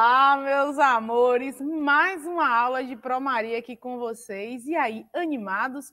Olá, meus amores! Mais uma aula de Pro Maria aqui com vocês. E aí, animados?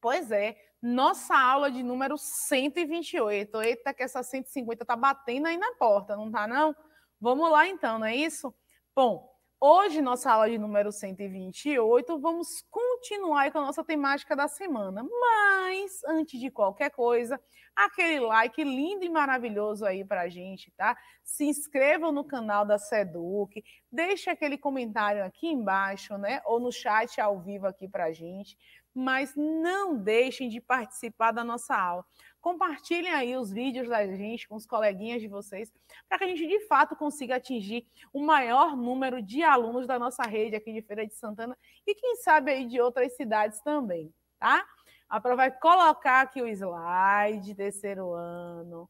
Pois é, nossa aula de número 128. Eita, que essa 150 tá batendo aí na porta, não tá não? Vamos lá então, não é isso? Bom, hoje nossa aula de número 128, vamos continuar com a nossa temática da semana. Mas antes de qualquer coisa, aquele like lindo e maravilhoso aí para a gente, tá? Se inscrevam no canal da Seduc, deixe aquele comentário aqui embaixo, né? Ou no chat ao vivo aqui para a gente. Mas não deixem de participar da nossa aula. Compartilhem aí os vídeos da gente com os coleguinhas de vocês, para que a gente de fato consiga atingir o maior número de alunos da nossa rede aqui de Feira de Santana e quem sabe aí de outras cidades também, tá? A Pro vai é colocar aqui o slide, terceiro ano.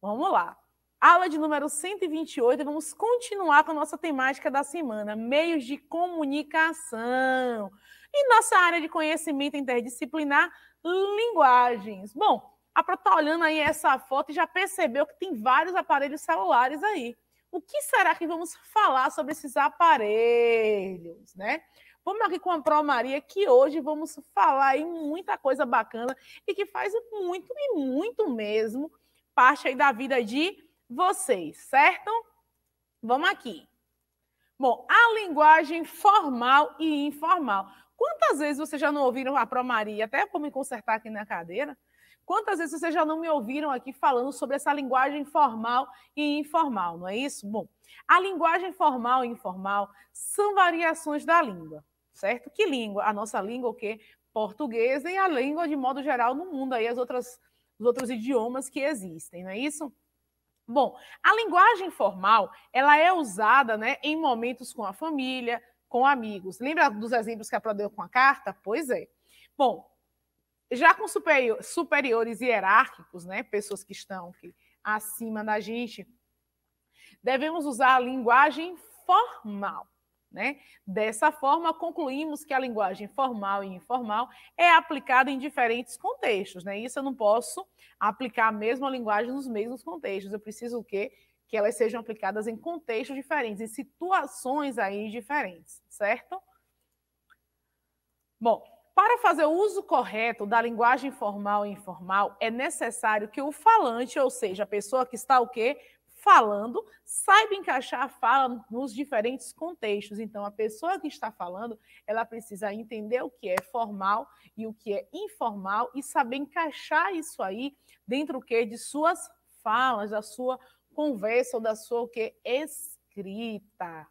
Vamos lá. Aula de número 128, vamos continuar com a nossa temática da semana, meios de comunicação. E nossa área de conhecimento interdisciplinar, linguagens. Bom, a Pro está olhando aí essa foto e já percebeu que tem vários aparelhos celulares aí. O que será que vamos falar sobre esses aparelhos, né? Vamos aqui com a Pro Maria, que hoje vamos falar em muita coisa bacana e que faz muito e muito mesmo parte aí da vida de vocês, certo? Vamos aqui. Bom, a linguagem formal e informal. Quantas vezes vocês já não ouviram a Pro Maria, até vou me consertar aqui na cadeira? Quantas vezes vocês já não me ouviram aqui falando sobre essa linguagem formal e informal, não é isso? Bom, a linguagem formal e informal são variações da língua certo? Que língua? A nossa língua o quê? Portuguesa e a língua de modo geral no mundo aí as outras os outros idiomas que existem, não é isso? Bom, a linguagem formal, ela é usada, né, em momentos com a família, com amigos. Lembra dos exemplos que a Pró deu com a carta? Pois é. Bom, já com superior, superiores hierárquicos, né, pessoas que estão que, acima da gente, devemos usar a linguagem formal. Né? Dessa forma, concluímos que a linguagem formal e informal é aplicada em diferentes contextos. Né? Isso eu não posso aplicar a mesma linguagem nos mesmos contextos. Eu preciso o quê? Que elas sejam aplicadas em contextos diferentes, em situações aí diferentes, certo? Bom, para fazer o uso correto da linguagem formal e informal, é necessário que o falante, ou seja, a pessoa que está o quê? falando saiba encaixar a fala nos diferentes contextos. Então, a pessoa que está falando, ela precisa entender o que é formal e o que é informal e saber encaixar isso aí dentro que de suas falas, da sua conversa ou da sua o que escrita.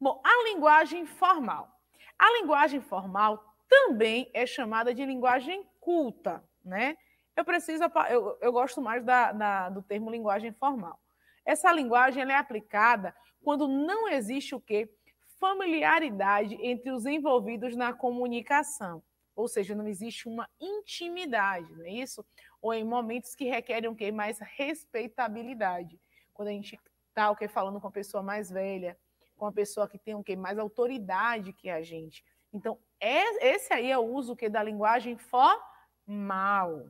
Bom, a linguagem formal. A linguagem formal também é chamada de linguagem culta, né? eu preciso, eu, eu gosto mais da, da, do termo linguagem formal. Essa linguagem é aplicada quando não existe o que? Familiaridade entre os envolvidos na comunicação. Ou seja, não existe uma intimidade, não é isso? Ou em momentos que requerem o que? Mais respeitabilidade. Quando a gente está o que? Falando com a pessoa mais velha, com a pessoa que tem o que? Mais autoridade que a gente. Então, é, esse aí é o uso que da linguagem formal.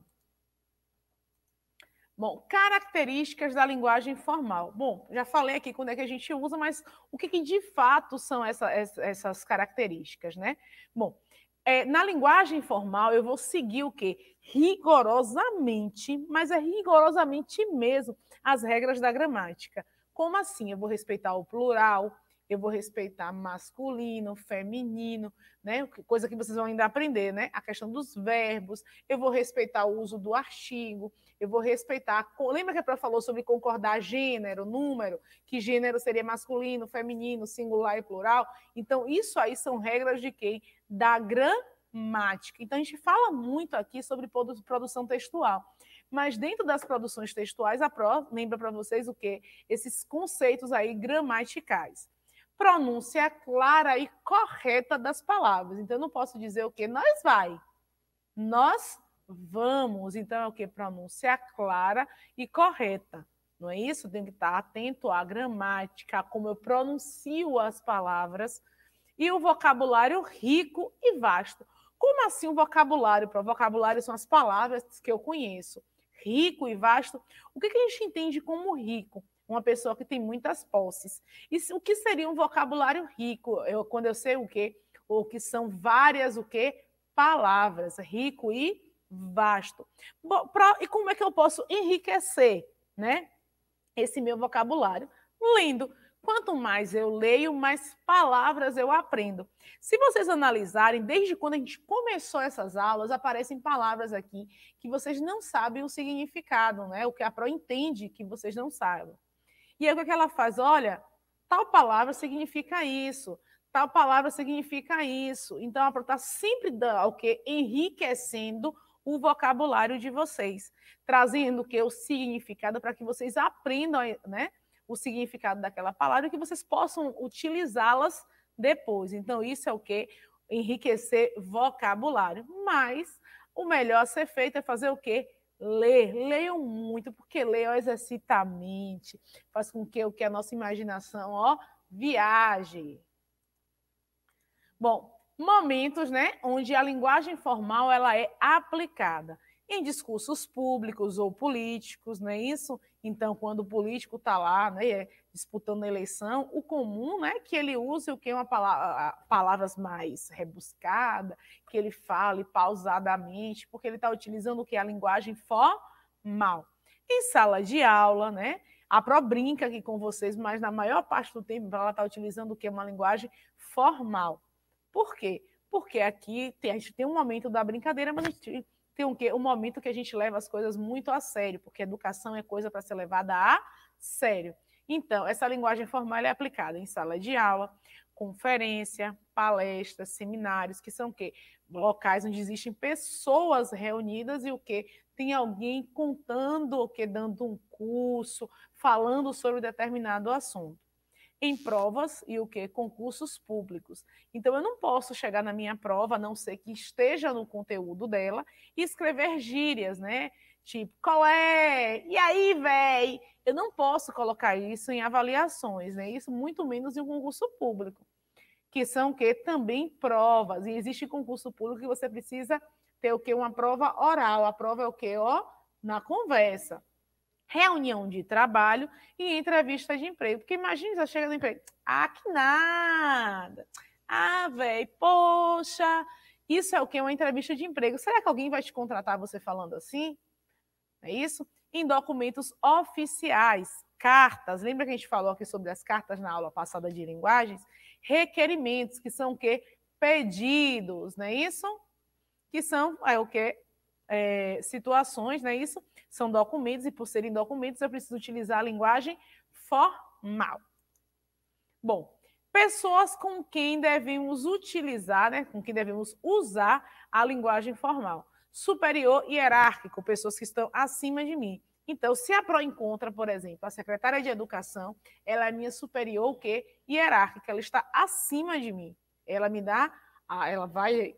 Bom, características da linguagem formal. Bom, já falei aqui quando é que a gente usa, mas o que, que de fato são essa, essas características, né? Bom, é, na linguagem formal eu vou seguir o quê? Rigorosamente, mas é rigorosamente mesmo, as regras da gramática. Como assim? Eu vou respeitar o plural, eu vou respeitar masculino, feminino, né? Coisa que vocês vão ainda aprender, né? A questão dos verbos, eu vou respeitar o uso do artigo, eu vou respeitar. Lembra que a Pró falou sobre concordar gênero, número, que gênero seria masculino, feminino, singular e plural? Então, isso aí são regras de quem? Da gramática. Então, a gente fala muito aqui sobre produção textual mas dentro das produções textuais, a Pró lembra para vocês o quê? Esses conceitos aí gramaticais pronúncia clara e correta das palavras. Então, eu não posso dizer o que nós vai. Nós vamos. Então, é o que? Pronúncia clara e correta. Não é isso? Tem que estar atento à gramática, como eu pronuncio as palavras e o vocabulário rico e vasto. Como assim o vocabulário? O vocabulário são as palavras que eu conheço. Rico e vasto. O que, que a gente entende como rico? uma pessoa que tem muitas posses. E o que seria um vocabulário rico? Eu, quando eu sei o quê? Ou que são várias o quê? Palavras, rico e vasto. Bom, pra, e como é que eu posso enriquecer, né? Esse meu vocabulário. Lindo. Quanto mais eu leio, mais palavras eu aprendo. Se vocês analisarem, desde quando a gente começou essas aulas, aparecem palavras aqui que vocês não sabem o significado, né? O que a PRO entende que vocês não saibam. E aí o que ela faz? Olha, tal palavra significa isso, tal palavra significa isso. Então, ela está sempre dando, o quê? enriquecendo o vocabulário de vocês, trazendo o que o significado para que vocês aprendam, né, o significado daquela palavra e que vocês possam utilizá-las depois. Então isso é o que enriquecer vocabulário. Mas o melhor a ser feito é fazer o que ler, leiam muito, porque ler exercita a mente, faz com que, que é a nossa imaginação ó, viaje. Bom, momentos né, onde a linguagem formal ela é aplicada em discursos públicos ou políticos, não é isso? Então, quando o político está lá né, é, disputando a eleição, o comum né, é né, que ele use o que uma palavra, palavras mais rebuscada, que ele fale pausadamente, porque ele está utilizando o que? A linguagem formal. Em sala de aula, né? A Pro brinca aqui com vocês, mas na maior parte do tempo ela está utilizando o que? Uma linguagem formal. Por quê? Porque aqui tem, a gente tem um momento da brincadeira, mas a gente tem um, quê? um momento que a gente leva as coisas muito a sério, porque educação é coisa para ser levada a sério. Então, essa linguagem formal é aplicada em sala de aula, conferência, palestras, seminários, que são o quê? Locais onde existem pessoas reunidas e o que tem alguém contando o que dando um curso, falando sobre determinado assunto em provas e o que? Concursos públicos. Então, eu não posso chegar na minha prova, a não ser que esteja no conteúdo dela, e escrever gírias, né? Tipo, qual é? E aí, véi? Eu não posso colocar isso em avaliações, né? Isso muito menos em um concurso público, que são que também provas. E existe concurso público que você precisa ter o que uma prova oral. A prova é o que ó na conversa reunião de trabalho e entrevista de emprego. Porque imagina, você chega no emprego, ah, que nada, ah, velho, poxa, isso é o que? Uma entrevista de emprego. Será que alguém vai te contratar você falando assim? É isso? Em documentos oficiais, cartas, lembra que a gente falou aqui sobre as cartas na aula passada de linguagens? Requerimentos, que são o quê? Pedidos, não é isso? Que são é o quê? é, situações, né? Isso são documentos, e por serem documentos, eu preciso utilizar a linguagem formal. Bom, pessoas com quem devemos utilizar, né? Com quem devemos usar a linguagem formal. Superior hierárquico, pessoas que estão acima de mim. Então, se a Pro encontra, por exemplo, a secretária de Educação, ela é minha superior o quê? Hierárquica, ela está acima de mim. Ela me dá, ela vai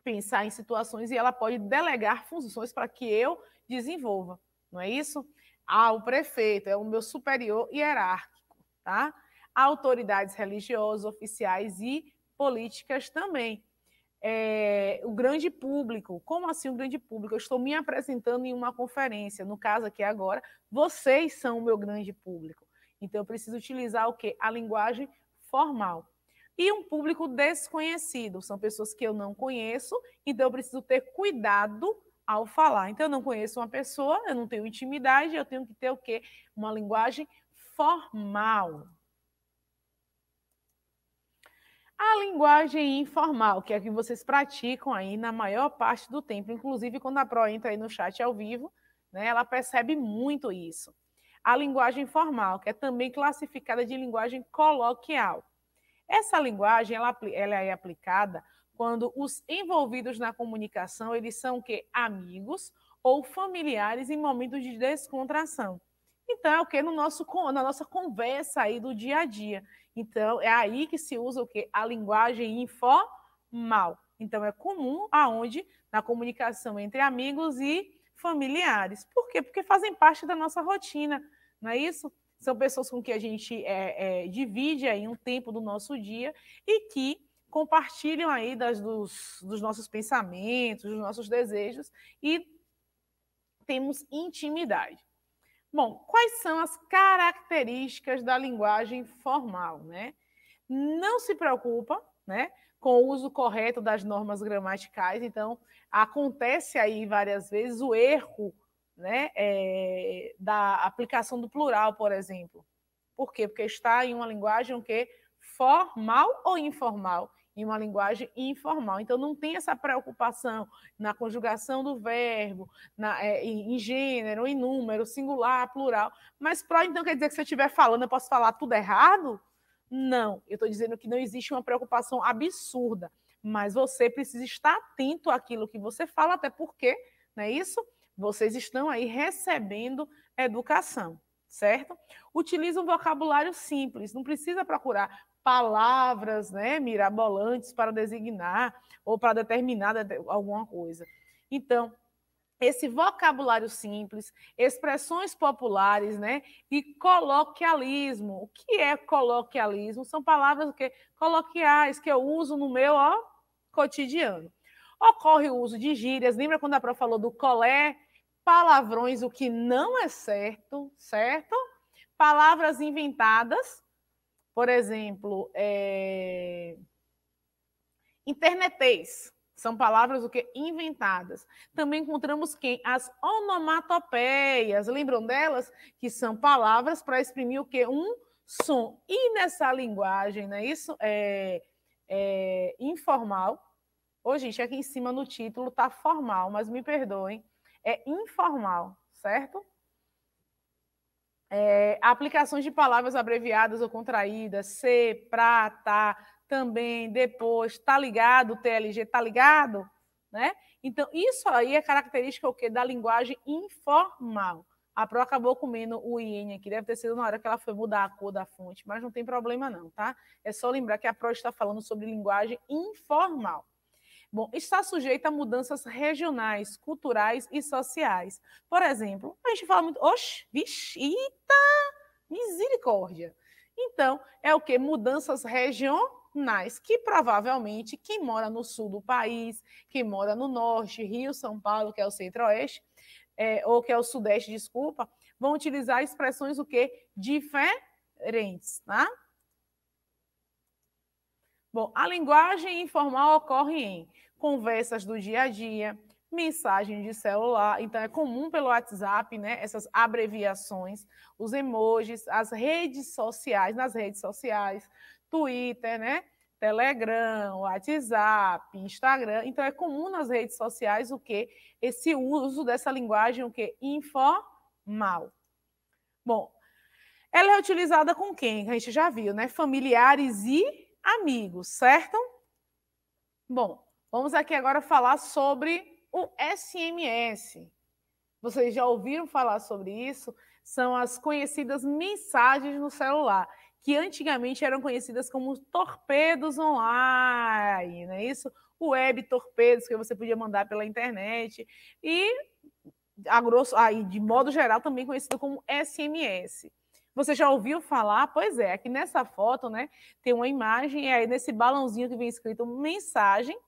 pensar em situações e ela pode delegar funções para que eu desenvolva, não é isso? Ah, o prefeito é o meu superior hierárquico, tá? Autoridades religiosas, oficiais e políticas também. É, o grande público. Como assim o grande público? Eu estou me apresentando em uma conferência, no caso aqui agora, vocês são o meu grande público. Então eu preciso utilizar o que? A linguagem formal e um público desconhecido. São pessoas que eu não conheço, então eu preciso ter cuidado ao falar. Então eu não conheço uma pessoa, eu não tenho intimidade, eu tenho que ter o quê? Uma linguagem formal. A linguagem informal, que é a que vocês praticam aí na maior parte do tempo, inclusive quando a Pro entra aí no chat ao vivo, né, ela percebe muito isso. A linguagem formal, que é também classificada de linguagem coloquial essa linguagem ela, ela é aplicada quando os envolvidos na comunicação eles são que amigos ou familiares em momentos de descontração. Então, é o que no nosso na nossa conversa aí do dia a dia. Então, é aí que se usa o que a linguagem informal. Então, é comum aonde na comunicação entre amigos e familiares. Por quê? Porque fazem parte da nossa rotina, não é isso? são pessoas com que a gente é, é, divide aí um tempo do nosso dia e que compartilham aí das, dos, dos nossos pensamentos, dos nossos desejos e temos intimidade. Bom, quais são as características da linguagem formal, né? Não se preocupa, né, com o uso correto das normas gramaticais, então acontece aí várias vezes o erro né, é, da aplicação do plural, por exemplo. Por quê? Porque está em uma linguagem o quê? formal ou informal, em uma linguagem informal. Então, não tem essa preocupação na conjugação do verbo, na, é, em gênero, em número, singular, plural. Mas pronto, então, quer dizer que se eu estiver falando, eu posso falar tudo errado? Não, eu estou dizendo que não existe uma preocupação absurda, mas você precisa estar atento àquilo que você fala, até porque, não é isso? Vocês estão aí recebendo educação, certo? Utilize um vocabulário simples, não precisa procurar palavras né, mirabolantes para designar ou para determinar alguma coisa. Então, esse vocabulário simples, expressões populares, né? E coloquialismo. O que é coloquialismo? São palavras que coloquiais que eu uso no meu ó, cotidiano. Ocorre o uso de gírias. Lembra quando a Prof falou do colé? palavrões, o que não é certo, certo? Palavras inventadas, por exemplo, é... internetês. São palavras o que inventadas. Também encontramos quem as onomatopeias. Lembram delas que são palavras para exprimir o que um som. E nessa linguagem, não é isso? É, é informal. Ô, gente, aqui em cima no título tá formal, mas me perdoem é informal, certo? É, aplicações de palavras abreviadas ou contraídas, c, pra, tá, também, depois, tá ligado, TLG, tá ligado, né? Então, isso aí é característica o quê? da linguagem informal. A Pro acabou comendo o IN aqui, deve ter sido na hora que ela foi mudar a cor da fonte, mas não tem problema não, tá? É só lembrar que a Pro está falando sobre linguagem informal. Bom, está sujeita a mudanças regionais, culturais e sociais. Por exemplo, a gente fala muito, oxe, vixita, misericórdia. Então, é o que? Mudanças regionais, que provavelmente quem mora no sul do país, quem mora no norte, Rio, São Paulo, que é o centro-oeste, é, ou que é o sudeste, desculpa, vão utilizar expressões o quê? Diferentes, tá? Né? Bom, a linguagem informal ocorre em conversas do dia a dia, mensagem de celular, então é comum pelo WhatsApp, né? Essas abreviações, os emojis, as redes sociais, nas redes sociais, Twitter, né? Telegram, WhatsApp, Instagram. Então é comum nas redes sociais o que esse uso dessa linguagem o que informal. Bom, ela é utilizada com quem? A gente já viu, né? Familiares e amigos, certo? Bom, vamos aqui agora falar sobre o SMS. Vocês já ouviram falar sobre isso? São as conhecidas mensagens no celular, que antigamente eram conhecidas como torpedos online, não é isso? Web torpedos que você podia mandar pela internet e a grosso, aí de modo geral também conhecido como SMS. Você já ouviu falar? Pois é, aqui nessa foto, né, tem uma imagem, e aí nesse balãozinho que vem escrito mensagem,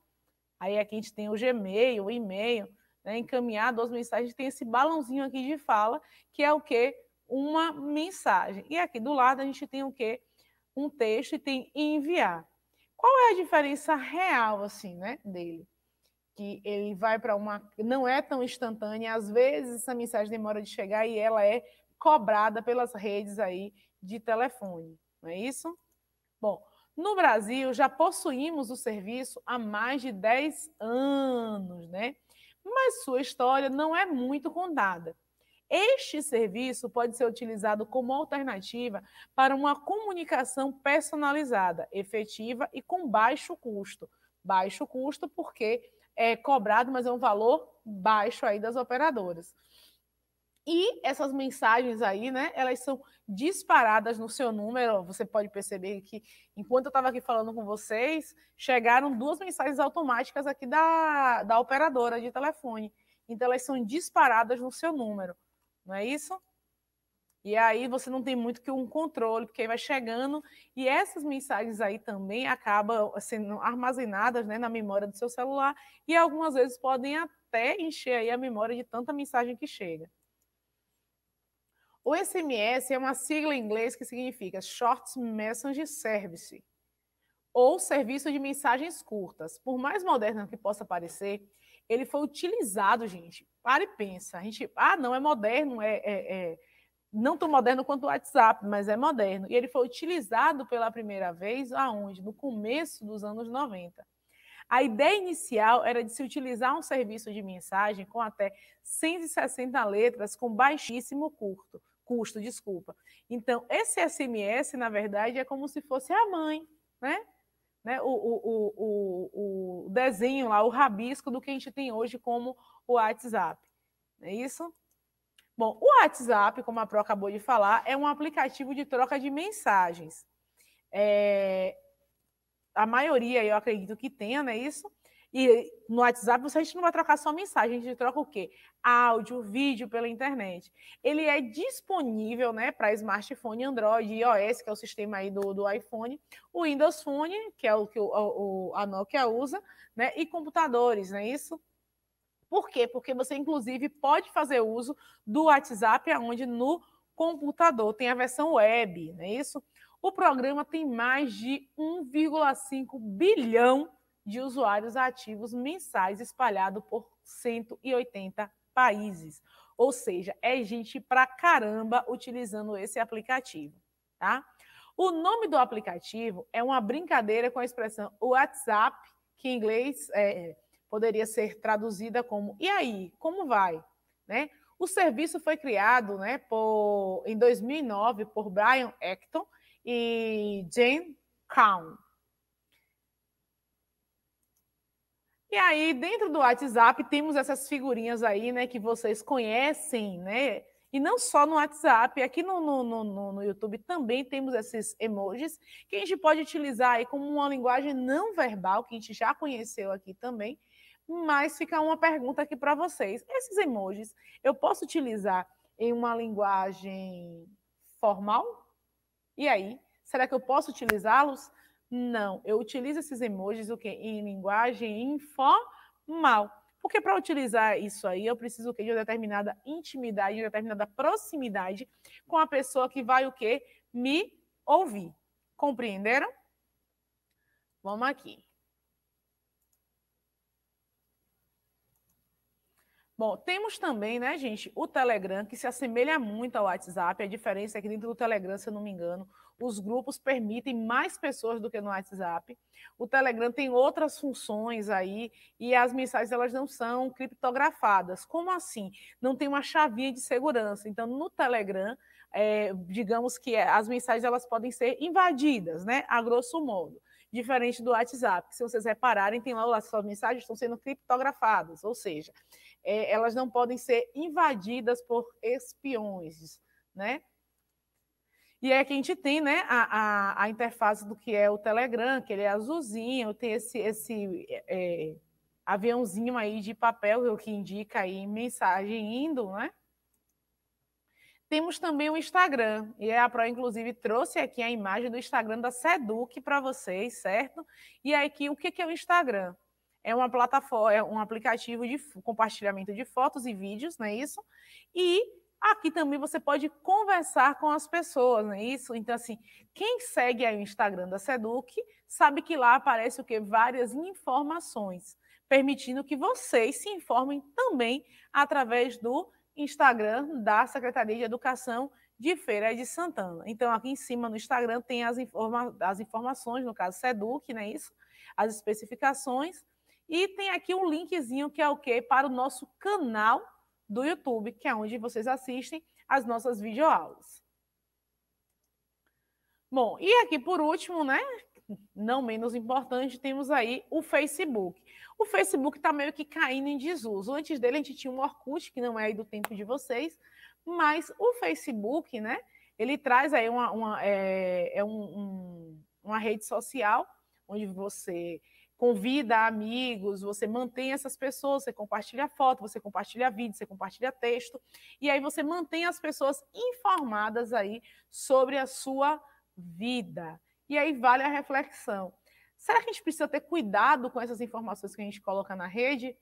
aí aqui a gente tem o Gmail, o e-mail, né, encaminhado aos mensagens, tem esse balãozinho aqui de fala, que é o quê? Uma mensagem. E aqui do lado a gente tem o quê? Um texto e tem enviar. Qual é a diferença real, assim, né, dele? Que ele vai para uma. Não é tão instantânea, às vezes essa mensagem demora de chegar e ela é cobrada pelas redes aí de telefone, não é isso? Bom, no Brasil já possuímos o serviço há mais de 10 anos, né? Mas sua história não é muito contada. Este serviço pode ser utilizado como alternativa para uma comunicação personalizada, efetiva e com baixo custo. Baixo custo porque é cobrado, mas é um valor baixo aí das operadoras. E essas mensagens aí, né, elas são disparadas no seu número. Você pode perceber que, enquanto eu estava aqui falando com vocês, chegaram duas mensagens automáticas aqui da, da operadora de telefone. Então, elas são disparadas no seu número, não é isso? E aí você não tem muito que um controle, porque aí vai chegando e essas mensagens aí também acabam sendo armazenadas né, na memória do seu celular e algumas vezes podem até encher aí a memória de tanta mensagem que chega. O SMS é uma sigla em inglês que significa Short Message Service, ou Serviço de Mensagens Curtas. Por mais moderno que possa parecer, ele foi utilizado, gente. Para e pensa. A gente, ah, não, é moderno, é, é, é não tão moderno quanto o WhatsApp, mas é moderno. E ele foi utilizado pela primeira vez aonde? No começo dos anos 90. A ideia inicial era de se utilizar um serviço de mensagem com até 160 letras com baixíssimo curto, custo, desculpa. Então, esse SMS, na verdade, é como se fosse a mãe, né? né? O, o, o, o desenho lá, o rabisco do que a gente tem hoje como o WhatsApp. Não é isso? Bom, o WhatsApp, como a Pro acabou de falar, é um aplicativo de troca de mensagens. É... A maioria, eu acredito que tenha, não é isso? E no WhatsApp a gente não vai trocar só mensagem, a gente troca o quê? Áudio, vídeo pela internet. Ele é disponível né, para smartphone Android, iOS, que é o sistema aí do, do iPhone, o Windows Phone, que é o que o, o, a Nokia usa, né, e computadores, não é isso? Por quê? Porque você, inclusive, pode fazer uso do WhatsApp aonde no computador tem a versão web, não é isso? O programa tem mais de 1,5 bilhão de de usuários ativos mensais espalhado por 180 países. Ou seja, é gente pra caramba utilizando esse aplicativo, tá? O nome do aplicativo é uma brincadeira com a expressão WhatsApp, que em inglês é, é poderia ser traduzida como e aí, como vai? Né? O serviço foi criado né, por, em 2009 por Brian Acton e Jane Kahn. E aí, dentro do WhatsApp, temos essas figurinhas aí, né, que vocês conhecem, né? E não só no WhatsApp, aqui no, no, no, no YouTube também temos esses emojis que a gente pode utilizar aí como uma linguagem não verbal, que a gente já conheceu aqui também. Mas fica uma pergunta aqui para vocês: esses emojis eu posso utilizar em uma linguagem formal? E aí, será que eu posso utilizá-los? Não, eu utilizo esses emojis o quê? em linguagem informal. Porque para utilizar isso aí, eu preciso o quê? de uma determinada intimidade, de uma determinada proximidade com a pessoa que vai o quê? Me ouvir. Compreenderam? Vamos aqui. Bom, temos também, né, gente, o Telegram, que se assemelha muito ao WhatsApp. A diferença é que dentro do Telegram, se eu não me engano, os grupos permitem mais pessoas do que no WhatsApp. O Telegram tem outras funções aí e as mensagens elas não são criptografadas. Como assim? Não tem uma chavinha de segurança. Então, no Telegram, é, digamos que as mensagens elas podem ser invadidas, né, a grosso modo diferente do WhatsApp. Se vocês repararem, tem lá, lá suas mensagens estão sendo criptografadas, ou seja, é, elas não podem ser invadidas por espiões, né? E é que a gente tem né, a, a, a, interface do que é o Telegram, que ele é azulzinho, tem esse, esse é, aviãozinho aí de papel é que indica aí mensagem indo, né? Temos também o Instagram, e a Pro, inclusive, trouxe aqui a imagem do Instagram da Seduc para vocês, certo? E aí, que, o que é o Instagram? é uma plataforma, é um aplicativo de compartilhamento de fotos e vídeos, não é isso? E aqui também você pode conversar com as pessoas, não é isso? Então, assim, quem segue o Instagram da Seduc sabe que lá aparece o que? Várias informações, permitindo que vocês se informem também através do Instagram da Secretaria de Educação de Feira de Santana. Então, aqui em cima no Instagram tem as, informa as informações, no caso, Seduc, não é isso? As especificações e tem aqui um linkzinho que é o quê? Para o nosso canal do YouTube, que é onde vocês assistem as nossas videoaulas. Bom, e aqui por último, né? Não menos importante, temos aí o Facebook. O Facebook está meio que caindo em desuso. Antes dele, a gente tinha um Orkut, que não é aí do tempo de vocês, mas o Facebook, né? Ele traz aí uma, uma é, é um, um, uma rede social onde você convida amigos, você mantém essas pessoas, você compartilha foto, você compartilha vídeo, você compartilha texto, e aí você mantém as pessoas informadas aí sobre a sua vida. E aí vale a reflexão. Será que a gente precisa ter cuidado com essas informações que a gente coloca na rede?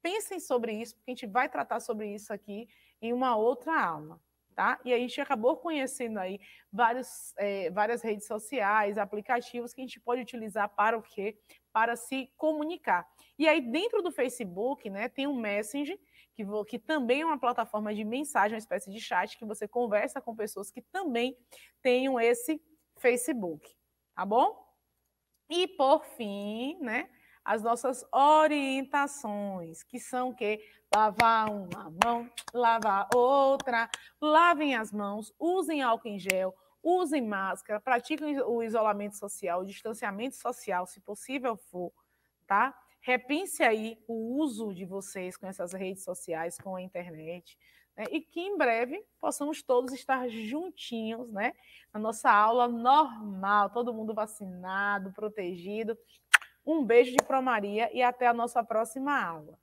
Pensem sobre isso, porque a gente vai tratar sobre isso aqui em uma outra aula. Tá? E a gente acabou conhecendo aí vários, é, várias redes sociais, aplicativos que a gente pode utilizar para o quê? Para se comunicar. E aí dentro do Facebook, né, tem um Messenger, que, que também é uma plataforma de mensagem, uma espécie de chat que você conversa com pessoas que também tenham esse Facebook, tá bom? E por fim, né, as nossas orientações, que são que lavar uma mão, lavar outra, lavem as mãos, usem álcool em gel, usem máscara, pratiquem o isolamento social, o distanciamento social, se possível for, tá? Repense aí o uso de vocês com essas redes sociais, com a internet, né? e que em breve possamos todos estar juntinhos, né? Na nossa aula normal, todo mundo vacinado, protegido, um beijo de Promaria e até a nossa próxima aula.